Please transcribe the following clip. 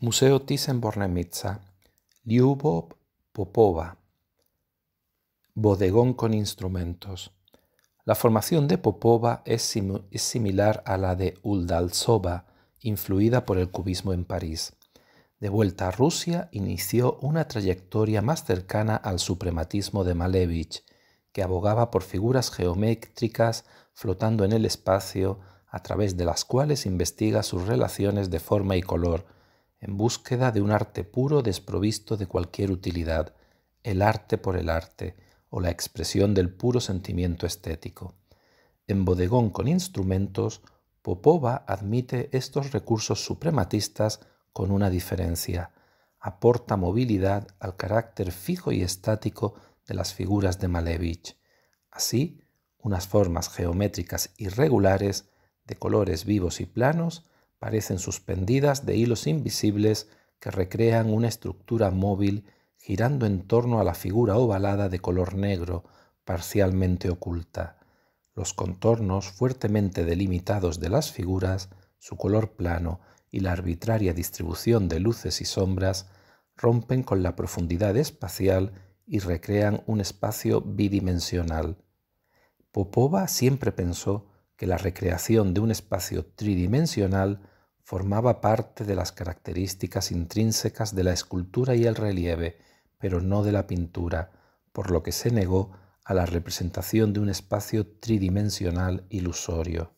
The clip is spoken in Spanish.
Museo Thyssen-Bornemisza, Liubov Popova, bodegón con instrumentos. La formación de Popova es, es similar a la de Uldalsova, influida por el cubismo en París. De vuelta a Rusia, inició una trayectoria más cercana al suprematismo de Malevich, que abogaba por figuras geométricas flotando en el espacio, a través de las cuales investiga sus relaciones de forma y color, en búsqueda de un arte puro desprovisto de cualquier utilidad, el arte por el arte o la expresión del puro sentimiento estético. En Bodegón con instrumentos, Popova admite estos recursos suprematistas con una diferencia. Aporta movilidad al carácter fijo y estático de las figuras de Malevich. Así, unas formas geométricas irregulares, de colores vivos y planos, parecen suspendidas de hilos invisibles que recrean una estructura móvil girando en torno a la figura ovalada de color negro, parcialmente oculta. Los contornos fuertemente delimitados de las figuras, su color plano y la arbitraria distribución de luces y sombras rompen con la profundidad espacial y recrean un espacio bidimensional. Popova siempre pensó que la recreación de un espacio tridimensional formaba parte de las características intrínsecas de la escultura y el relieve, pero no de la pintura, por lo que se negó a la representación de un espacio tridimensional ilusorio.